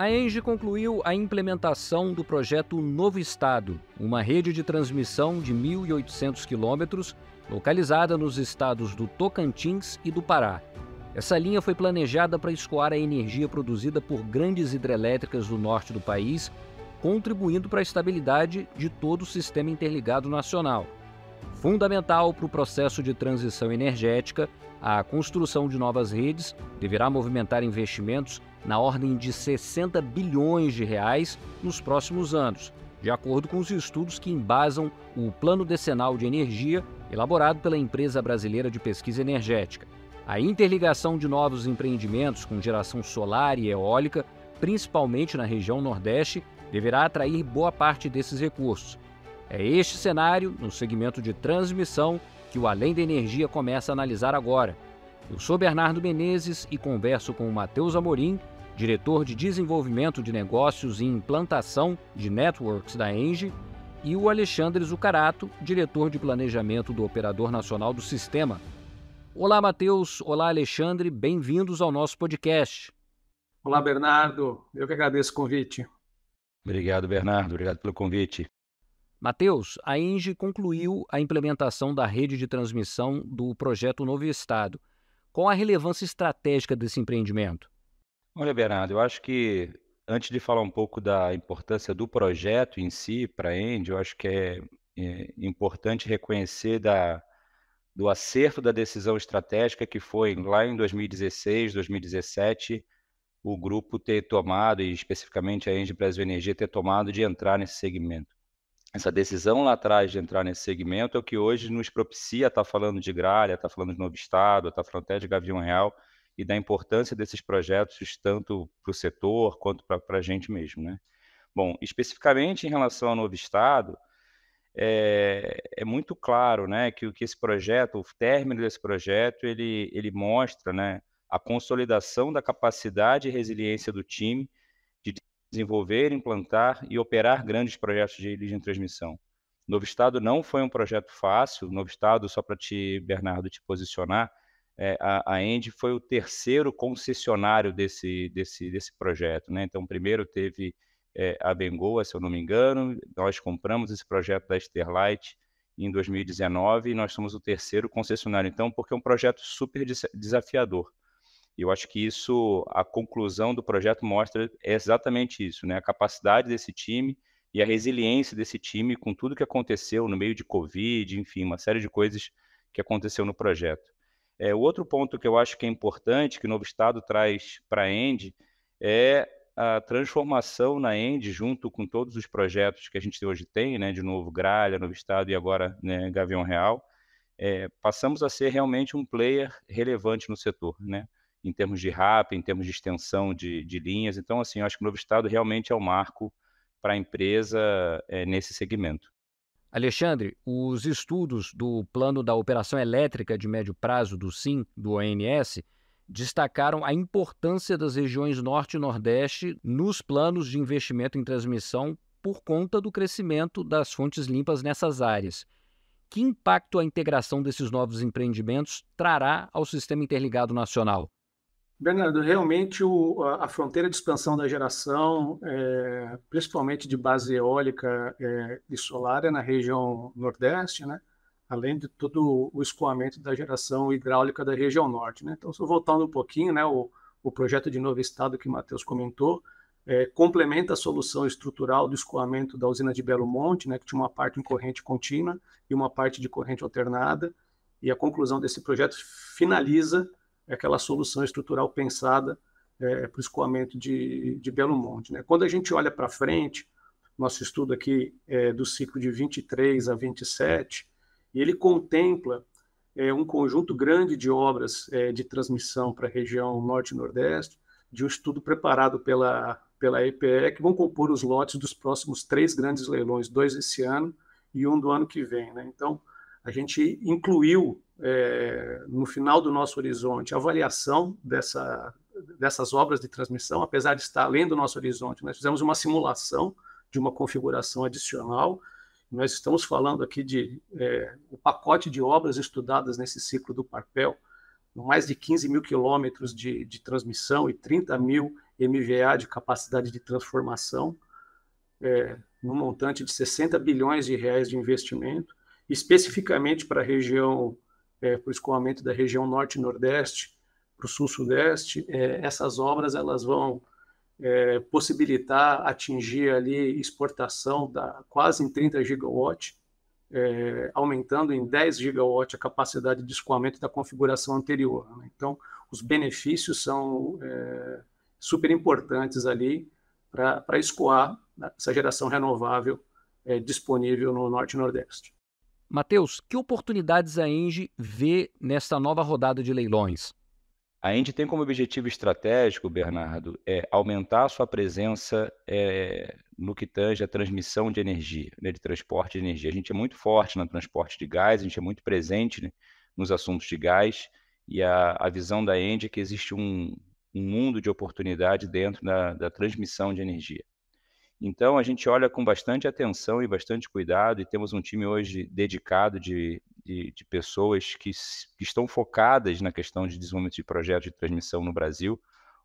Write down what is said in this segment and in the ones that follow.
A Enge concluiu a implementação do projeto Novo Estado, uma rede de transmissão de 1.800 quilômetros, localizada nos estados do Tocantins e do Pará. Essa linha foi planejada para escoar a energia produzida por grandes hidrelétricas do norte do país, contribuindo para a estabilidade de todo o sistema interligado nacional. Fundamental para o processo de transição energética, a construção de novas redes deverá movimentar investimentos na ordem de 60 bilhões de reais nos próximos anos, de acordo com os estudos que embasam o Plano Decenal de Energia elaborado pela empresa brasileira de pesquisa energética. A interligação de novos empreendimentos com geração solar e eólica, principalmente na região Nordeste, deverá atrair boa parte desses recursos. É este cenário, no segmento de transmissão, que o Além da Energia começa a analisar agora. Eu sou Bernardo Menezes e converso com o Matheus Amorim, diretor de desenvolvimento de negócios e implantação de networks da Enge, e o Alexandre Zucarato, diretor de planejamento do Operador Nacional do Sistema. Olá, Matheus. Olá, Alexandre. Bem-vindos ao nosso podcast. Olá, Bernardo. Eu que agradeço o convite. Obrigado, Bernardo. Obrigado pelo convite. Matheus, a Engie concluiu a implementação da rede de transmissão do projeto Novo Estado. Qual a relevância estratégica desse empreendimento? Olha, Bernardo, eu acho que antes de falar um pouco da importância do projeto em si para a Engie, eu acho que é, é importante reconhecer da, do acerto da decisão estratégica que foi lá em 2016, 2017, o grupo ter tomado, e especificamente a Engie Brasil Energia ter tomado de entrar nesse segmento essa decisão lá atrás de entrar nesse segmento é o que hoje nos propicia estar tá falando de gralha, estar tá falando de novo estado, estar tá falando até de Gavião Real e da importância desses projetos tanto para o setor quanto para a gente mesmo, né? Bom, especificamente em relação ao novo estado, é, é muito claro, né, que o que esse projeto, o término desse projeto, ele ele mostra, né, a consolidação da capacidade e resiliência do time desenvolver, implantar e operar grandes projetos de origem e transmissão. Novo Estado não foi um projeto fácil. Novo Estado, só para te, Bernardo, te posicionar, é, a, a foi o terceiro concessionário desse, desse, desse projeto. Né? Então, primeiro teve é, a Bengoa, se eu não me engano, nós compramos esse projeto da Sterlight em 2019 e nós somos o terceiro concessionário. Então, porque é um projeto super desafiador. E eu acho que isso, a conclusão do projeto mostra é exatamente isso, né? A capacidade desse time e a resiliência desse time com tudo que aconteceu no meio de Covid, enfim, uma série de coisas que aconteceu no projeto. É, o outro ponto que eu acho que é importante, que o Novo Estado traz para a End, é a transformação na End, junto com todos os projetos que a gente hoje tem, né, de novo Gralha, Novo Estado e agora né, Gavião Real, é, passamos a ser realmente um player relevante no setor. Né? em termos de RAP, em termos de extensão de, de linhas. Então, assim, eu acho que o novo estado realmente é o marco para a empresa é, nesse segmento. Alexandre, os estudos do plano da operação elétrica de médio prazo do SIM, do ONS, destacaram a importância das regiões Norte e Nordeste nos planos de investimento em transmissão por conta do crescimento das fontes limpas nessas áreas. Que impacto a integração desses novos empreendimentos trará ao sistema interligado nacional? Bernardo, realmente o, a, a, fronteira de expansão da geração, é, principalmente de base eólica é, e solar, é na região nordeste, né? além de todo o escoamento da geração hidráulica da região norte. Né? Então, só voltando um pouquinho, né, o, o projeto de novo estado que o Matheus comentou, é, complementa a solução estrutural do escoamento da usina de Belo Monte, né, que tinha uma parte em corrente contínua e uma parte de corrente alternada, e a conclusão desse projeto finaliza é aquela solução estrutural pensada é, para o escoamento de, de Belo Monte. Né? Quando a gente olha para frente, nosso estudo aqui é do ciclo de 23 a 27, e ele contempla é, um conjunto grande de obras é, de transmissão para a região norte e nordeste, de um estudo preparado pela, pela EPE, que vão compor os lotes dos próximos três grandes leilões, dois esse ano e um do ano que vem. Né? Então, a gente incluiu é, no final do nosso horizonte, a avaliação dessa, dessas obras de transmissão, apesar de estar além do nosso horizonte, nós fizemos uma simulação de uma configuração adicional. Nós estamos falando aqui de é, o pacote de obras estudadas nesse ciclo do papel, mais de 15 mil quilômetros de, de transmissão e 30 mil MVA de capacidade de transformação, é, montante de 60 bilhões de reais de investimento, especificamente para a região é, para o escoamento da região norte e nordeste, para o sul-sudeste, é, essas obras elas vão é, possibilitar atingir ali exportação da quase em 30 gigawatt, é, aumentando em 10 gigawatt a capacidade de escoamento da configuração anterior. Né? Então, os benefícios são é, super importantes ali para escoar essa geração renovável é, disponível no Norte e Nordeste. Matheus, que oportunidades a Engie vê nesta nova rodada de leilões? A Engie tem como objetivo estratégico, Bernardo, é aumentar a sua presença é, no que tange a transmissão de energia, né, de transporte de energia. A gente é muito forte no transporte de gás, a gente é muito presente né, nos assuntos de gás, e a, a visão da Engie é que existe um, um mundo de oportunidade dentro da, da transmissão de energia. Então, a gente olha com bastante atenção e bastante cuidado, e temos um time hoje dedicado de, de, de pessoas que, que, estão focadas na questão de desenvolvimento de projetos de transmissão no Brasil.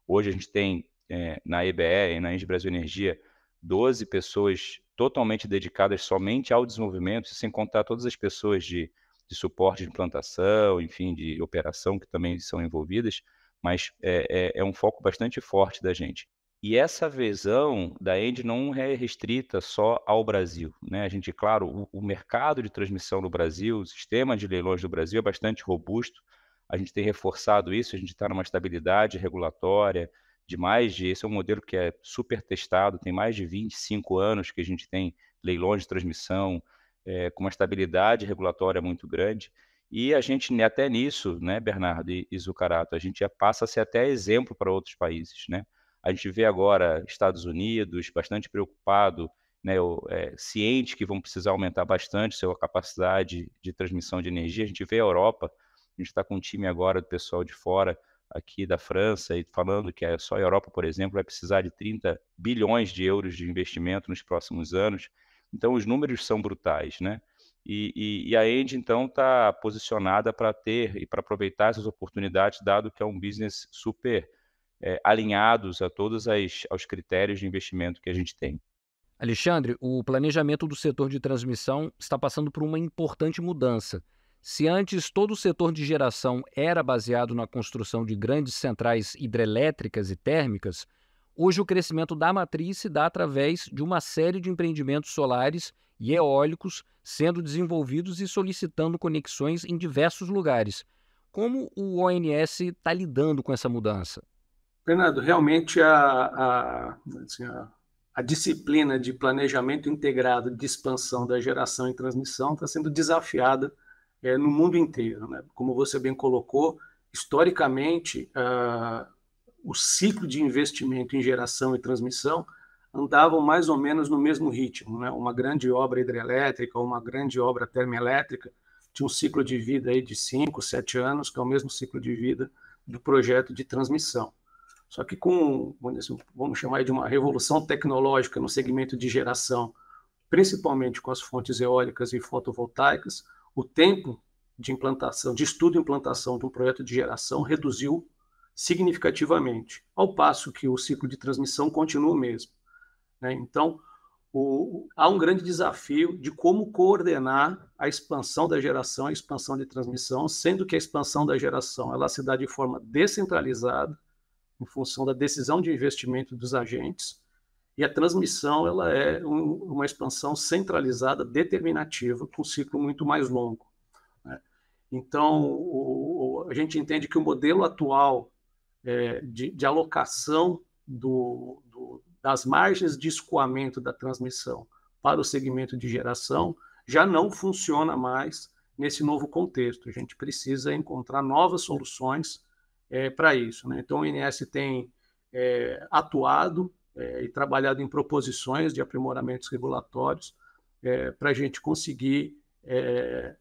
Hoje, a gente tem é, na EBE e na Engie Brasil Energia 12 pessoas totalmente dedicadas somente ao desenvolvimento, sem contar todas as pessoas de, de suporte de implantação, enfim, de operação que também são envolvidas, mas é, é, é um foco bastante forte da gente. E essa visão da End não é restrita só ao Brasil. Né? A gente, claro, o, o, mercado de transmissão no Brasil, o sistema de leilões do Brasil é bastante robusto. A gente tem reforçado isso, a gente está numa estabilidade regulatória de mais de. Esse é um modelo que é super testado, tem mais de 25 anos que a gente tem leilões de transmissão é, com uma estabilidade regulatória muito grande. E a gente, né, até nisso, né, Bernardo e, e Zucarato, a gente passa a ser até exemplo para outros países. Né? A gente vê agora Estados Unidos bastante preocupado, né, é, ciente que vão precisar aumentar bastante sua capacidade de transmissão de energia. A gente vê a Europa, a gente está com um time agora do pessoal de fora aqui da França e falando que é só a Europa, por exemplo, vai precisar de 30 bilhões de euros de investimento nos próximos anos. Então, os números são brutais, né? E, e, e a End, então, está posicionada para ter e para aproveitar essas oportunidades, dado que é um business super é, alinhados a todos as, aos critérios de investimento que a gente tem. Alexandre, o planejamento do setor de transmissão está passando por uma importante mudança. Se antes todo o setor de geração era baseado na construção de grandes centrais hidrelétricas e térmicas, hoje o crescimento da matriz se dá através de uma série de empreendimentos solares e eólicos sendo desenvolvidos e solicitando conexões em diversos lugares. Como o ONS está lidando com essa mudança? Fernando, realmente a, a, assim, a, a disciplina de planejamento integrado de expansão da geração e transmissão está sendo desafiada é, no mundo inteiro. Né? Como você bem colocou, historicamente, ah, o ciclo de investimento em geração e transmissão andavam mais ou menos no mesmo ritmo. Né? Uma grande obra hidrelétrica, uma grande obra termoelétrica, tinha um ciclo de vida aí de 5, 7 anos, que é o mesmo ciclo de vida do projeto de transmissão só que com, vamos assim, chamar de uma revolução tecnológica no segmento de geração, principalmente com as fontes eólicas e fotovoltaicas, o tempo de implantação, de estudo e implantação de um projeto de geração reduziu significativamente, ao passo que o ciclo de transmissão continua o mesmo. Né? Então, o, há um grande desafio de como coordenar a expansão da geração, a expansão de transmissão, sendo que a expansão da geração ela se dá de forma descentralizada, em função da decisão de investimento dos agentes, e a transmissão ela é um, uma expansão centralizada, determinativa, com um ciclo muito mais longo. Né? Então, o, o, a gente entende que o modelo atual é, de, de, alocação do, do, das margens de escoamento da transmissão para o segmento de geração já não funciona mais nesse novo contexto. A gente precisa encontrar novas soluções é, para isso. Né? Então, o INS tem é, atuado é, e trabalhado em proposições de aprimoramentos regulatórios é, para a gente conseguir é,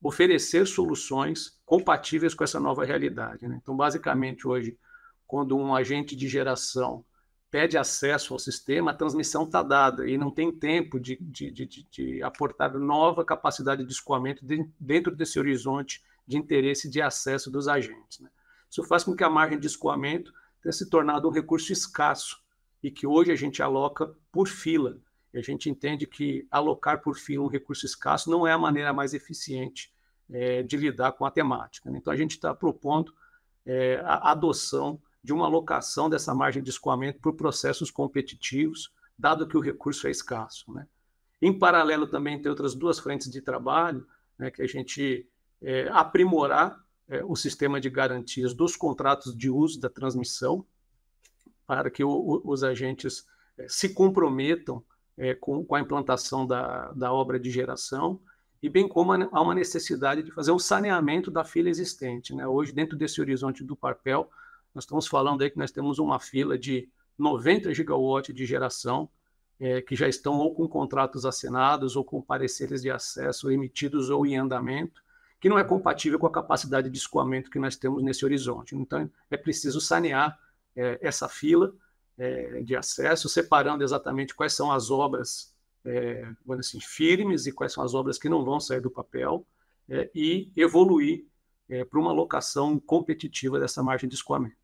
oferecer soluções compatíveis com essa nova realidade. Né? Então, basicamente, hoje, quando um agente de geração pede acesso ao sistema, a transmissão está dada e não tem tempo de, de, de, de, aportar nova capacidade de escoamento dentro desse horizonte de interesse de acesso dos agentes. Né? Isso faz com que a margem de escoamento tenha se tornado um recurso escasso e que hoje a gente aloca por fila. E a gente entende que alocar por fila um recurso escasso não é a maneira mais eficiente é, de lidar com a temática. Né? Então, a gente está propondo é, a adoção de uma alocação dessa margem de escoamento por processos competitivos, dado que o recurso é escasso. Né? Em paralelo, também tem outras duas frentes de trabalho né, que a gente é, aprimorar é, o sistema de garantias dos contratos de uso da transmissão, para que o, o, os agentes é, se comprometam é, com, com, a implantação da, da obra de geração, e bem como há uma necessidade de fazer o um saneamento da fila existente. Né? Hoje, dentro desse horizonte do papel, nós estamos falando aí que nós temos uma fila de 90 gigawatts de geração é, que já estão ou com contratos assinados ou com pareceres de acesso emitidos ou em andamento, que não é compatível com a capacidade de escoamento que nós temos nesse horizonte. Então, é preciso sanear é, essa fila é, de acesso, separando exatamente quais são as obras é, assim, firmes e quais são as obras que não vão sair do papel, é, e evoluir é, para uma locação competitiva dessa margem de escoamento.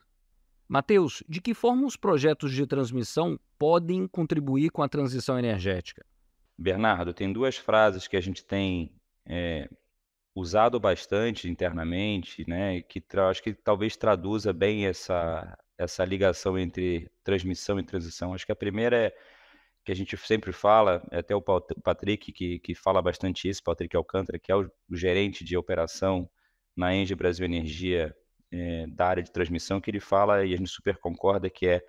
Matheus, de que forma os projetos de transmissão podem contribuir com a transição energética? Bernardo, tem duas frases que a gente tem é, usado bastante internamente, né, que acho que talvez traduza bem essa, essa ligação entre transmissão e transição. Acho que a primeira é que a gente sempre fala, é até o Patrick, que, que fala bastante isso, Patrick Alcântara, que é o, gerente de operação na Engie Brasil Energia é, da área de transmissão, que ele fala, e a gente super concorda, que é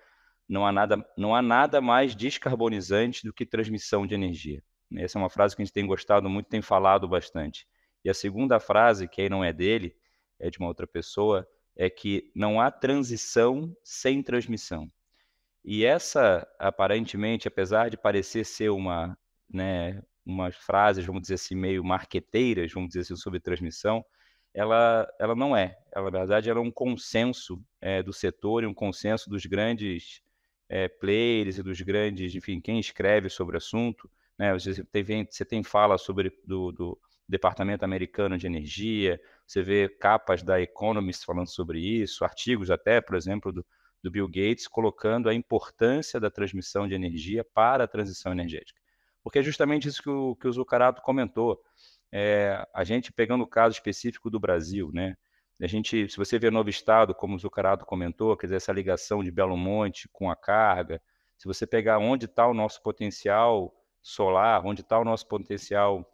não há nada, não há nada mais descarbonizante do que transmissão de energia. Essa é uma frase que a gente tem gostado muito, tem falado bastante. E a segunda frase, que aí não é dele, é de uma outra pessoa, é que não há transição sem transmissão. E essa, aparentemente, apesar de parecer ser uma, né, umas frases, vamos dizer assim, meio marqueteiras, vamos dizer assim, sobre transmissão, ela, ela não é. Ela, na verdade, ela é um consenso é, do setor e um consenso dos grandes é, players e dos grandes, enfim, quem escreve sobre o assunto. Né? Você, tem, você tem fala sobre do, do Departamento Americano de Energia, você vê capas da Economist falando sobre isso, artigos até, por exemplo, do, do Bill Gates colocando a importância da transmissão de energia para a transição energética. Porque é justamente isso que o, que o Zucarato comentou. É, a gente, pegando o caso específico do Brasil, né? A gente, se você vê Novo Estado, como o Zucarato comentou, quer dizer, essa ligação de Belo Monte com a carga, se você pegar onde está o nosso potencial solar, onde está o nosso potencial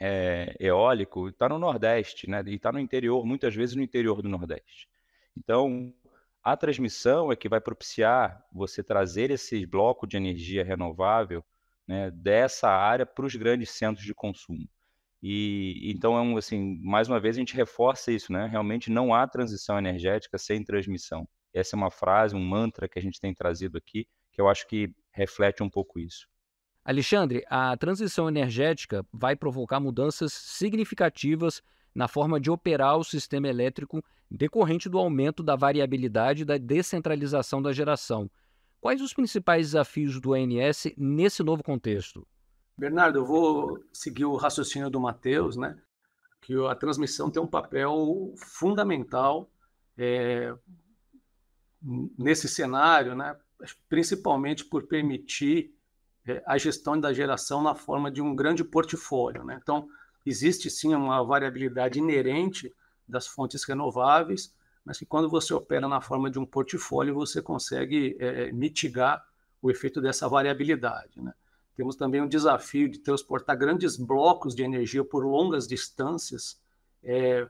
é, eólico está no Nordeste, né? E está no interior, muitas vezes no interior do Nordeste. Então, a transmissão é que vai propiciar você trazer esse bloco de energia renovável né, dessa área para os grandes centros de consumo. E então é um assim, mais uma vez a gente reforça isso, né? Realmente não há transição energética sem transmissão. Essa é uma frase, um mantra que a gente tem trazido aqui, que eu acho que reflete um pouco isso. Alexandre, a transição energética vai provocar mudanças significativas na forma de operar o sistema elétrico decorrente do aumento da variabilidade e da descentralização da geração. Quais os principais desafios do ANS nesse novo contexto? Bernardo, eu vou seguir o raciocínio do Matheus, né? que a transmissão tem um papel fundamental é, nesse cenário, né? principalmente por permitir a gestão da geração na forma de um grande portfólio. Né? Então, existe sim uma variabilidade inerente das fontes renováveis, mas que quando você opera na forma de um portfólio, você consegue é, é, mitigar o efeito dessa variabilidade. Né? Temos também o desafio de transportar grandes blocos de energia por longas distâncias é,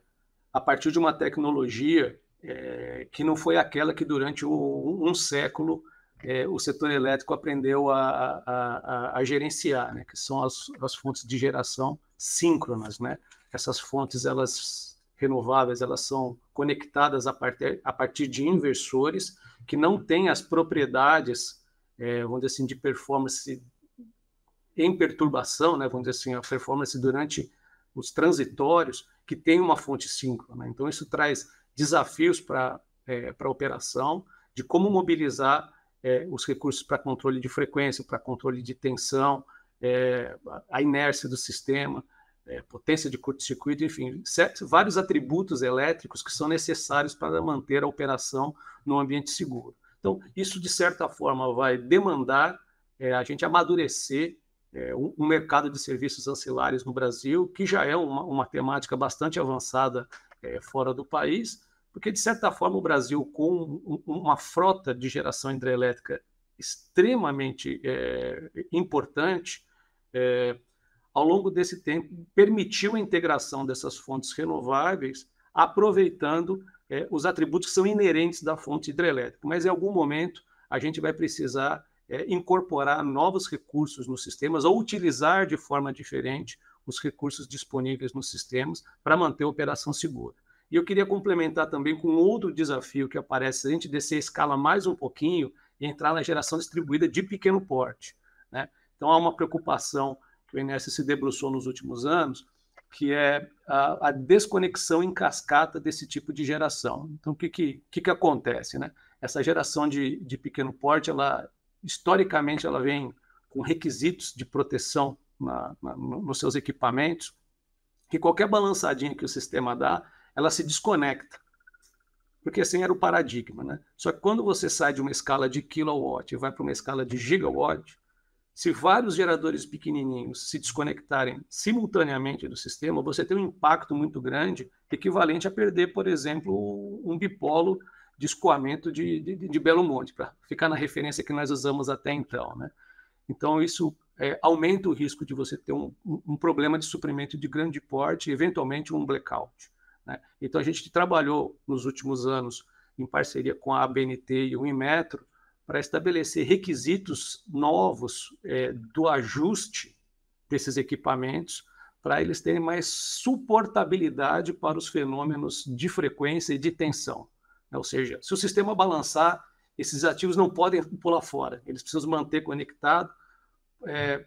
a partir de uma tecnologia é, que não foi aquela que durante o, um século é, o setor elétrico aprendeu a, a, a, a gerenciar, né? que são as, as, fontes de geração síncronas. Né? Essas fontes elas renováveis elas são conectadas a partir, a partir de inversores que não têm as propriedades, é, vamos dizer assim, de performance em perturbação, né? vamos dizer assim, a performance durante os transitórios que tem uma fonte síncrona. Então, isso traz desafios para é, a operação de como mobilizar é, os recursos para controle de frequência, para controle de tensão, é, a inércia do sistema, é, potência de curto-circuito, enfim, certos, vários atributos elétricos que são necessários para manter a operação num ambiente seguro. Então, isso, de certa forma, vai demandar é, a gente amadurecer é, um, um, mercado de serviços ancilares no Brasil, que já é uma, uma temática bastante avançada é, fora do país, porque, de certa forma, o Brasil, com uma frota de geração hidrelétrica extremamente é, importante, é, ao longo desse tempo, permitiu a integração dessas fontes renováveis, aproveitando é, os atributos que são inerentes da fonte hidrelétrica. Mas, em algum momento, a gente vai precisar incorporar novos recursos nos sistemas ou utilizar de forma diferente os recursos disponíveis nos sistemas para manter a operação segura. E eu queria complementar também com outro desafio que aparece se a gente descer a escala mais um pouquinho e entrar na geração distribuída de pequeno porte. Né? Então, há uma preocupação que o INSS se debruçou nos últimos anos, que é a, a desconexão em cascata desse tipo de geração. Então, o que, que, que, que acontece? Né? Essa geração de, de pequeno porte, ela, historicamente, ela vem com requisitos de proteção na, na, nos seus equipamentos, que qualquer balançadinha que o sistema dá, ela se desconecta. Porque assim era o paradigma, né? Só que quando você sai de uma escala de kilowatt e vai para uma escala de gigawatt, se vários geradores pequenininhos se desconectarem simultaneamente do sistema, você tem um impacto muito grande, equivalente a perder, por exemplo, um bipolo de escoamento de, de, de Belo Monte, para ficar na referência que nós usamos até então. Né? Então, isso é, aumenta o risco de você ter um, um problema de suprimento de grande porte e, eventualmente, um blackout. Né? Então, a gente trabalhou nos últimos anos em parceria com a ABNT e o Inmetro para estabelecer requisitos novos é, do ajuste desses equipamentos para eles terem mais suportabilidade para os fenômenos de frequência e de tensão. Né? Ou seja, se o sistema balançar, esses ativos não podem pular fora, eles precisam manter conectado é,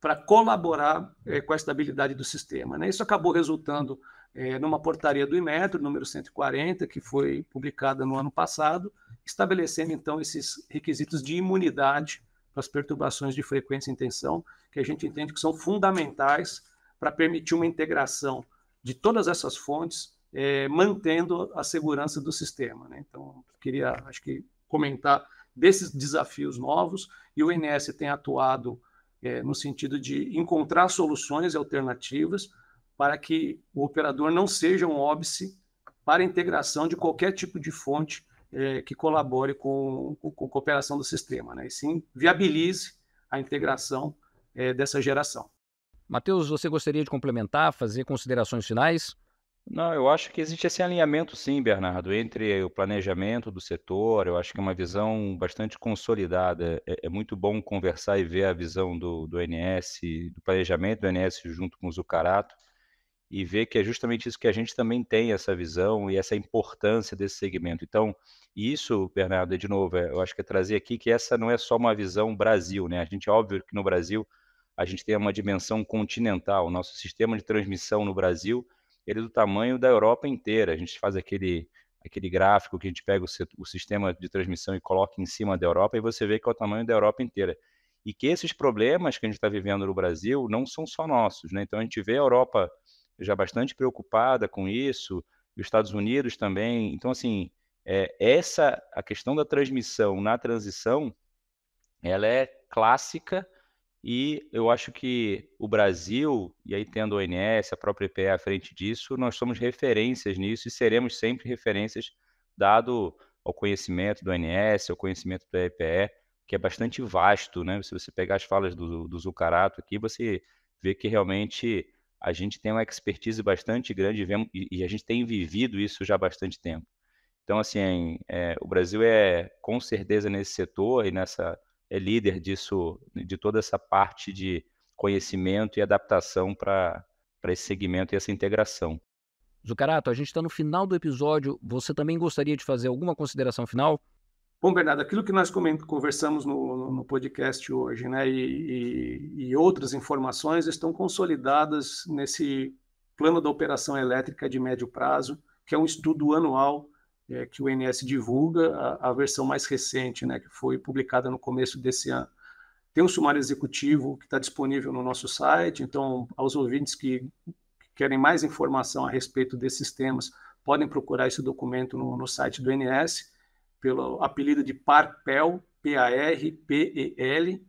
para colaborar é, com a estabilidade do sistema. Né? Isso acabou resultando é, numa portaria do IMETRO, número 140, que foi publicada no ano passado, estabelecendo então esses requisitos de imunidade para as perturbações de frequência e intenção, que a gente entende que são fundamentais para permitir uma integração de todas essas fontes, é, mantendo a segurança do sistema. Né? Então, queria, acho que, comentar desses desafios novos, e o INS tem atuado é, no sentido de encontrar soluções alternativas para que o operador não seja um óbice para a integração de qualquer tipo de fonte é, que colabore com, com, com, a cooperação do sistema, né? e sim viabilize a integração é, dessa geração. Matheus, você gostaria de complementar, fazer considerações finais? Não, eu acho que existe esse alinhamento, sim, Bernardo, entre o planejamento do setor. Eu acho que é uma visão bastante consolidada. É, é muito bom conversar e ver a visão do, do NS, do planejamento do NS junto com o Zucarato e ver que é justamente isso que a gente também tem essa visão e essa importância desse segmento. Então, isso, Bernardo, é de novo, é, eu acho que é trazer aqui que essa não é só uma visão Brasil, né? A gente, óbvio que no Brasil a gente tem uma dimensão continental, o nosso sistema de transmissão no Brasil, ele é do tamanho da Europa inteira. A gente faz aquele aquele gráfico que a gente pega o, o sistema de transmissão e coloca em cima da Europa e você vê que é o tamanho da Europa inteira. E que esses problemas que a gente está vivendo no Brasil não são só nossos, né? Então a gente vê a Europa já bastante preocupada com isso, e os Estados Unidos também. Então, assim, é, essa a questão da transmissão na transição, ela é clássica e eu acho que o Brasil, e aí tendo a ONS, a própria EPE à frente disso, nós somos referências nisso e seremos sempre referências, dado ao conhecimento do ONS, ao conhecimento do EPE, que é bastante vasto, né? Se você pegar as falas do, do Zucarato aqui, você vê que realmente a gente tem uma expertise bastante grande e, a gente tem vivido isso já há bastante tempo. Então, assim, é, o Brasil é com certeza nesse setor e nessa é líder disso, de toda essa parte de conhecimento e adaptação para esse segmento e essa integração. Zucarato, a gente está no final do episódio. Você também gostaria de fazer alguma consideração final? Bom, Bernardo, aquilo que nós conversamos no, no podcast hoje, né, e, e, e outras informações estão consolidadas nesse plano da operação elétrica de médio prazo, que é um estudo anual é, que o INS divulga, a, a, versão mais recente, né, que foi publicada no começo desse ano. Tem um sumário executivo que está disponível no nosso site, então, aos ouvintes que, que querem mais informação a respeito desses temas, podem procurar esse documento no, no site do INS pelo apelido de Parpel, P-A-R-P-E-L,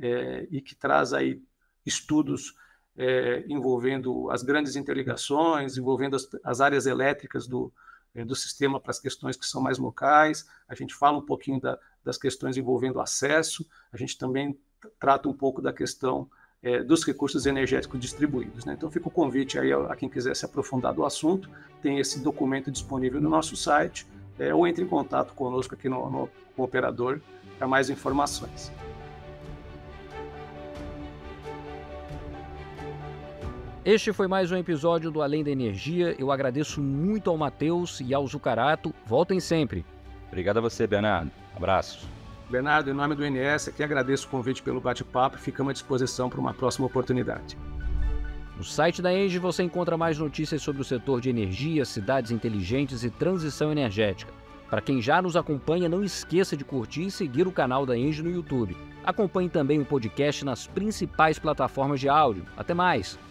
é, e que traz aí estudos é, envolvendo as grandes interligações, envolvendo as, as áreas elétricas do, é, do sistema para as questões que são mais locais. A gente fala um pouquinho da, das questões envolvendo acesso, a gente também trata um pouco da questão é, dos recursos energéticos distribuídos. Né? Então fica o convite aí a, a quem quiser se aprofundar do assunto, tem esse documento disponível no nosso site é, ou entre em contato conosco aqui no, no operador para mais informações. Este foi mais um episódio do Além da Energia. Eu agradeço muito ao Matheus e ao Zucarato. Voltem sempre. Obrigado a você, Bernardo. Abraços. Bernardo, em nome do INS, aqui agradeço o convite pelo bate-papo e ficamos à disposição para uma próxima oportunidade. No site da Engie você encontra mais notícias sobre o setor de energia, cidades inteligentes e transição energética. Para quem já nos acompanha, não esqueça de curtir e seguir o canal da Engie no YouTube. Acompanhe também o podcast nas principais plataformas de áudio. Até mais!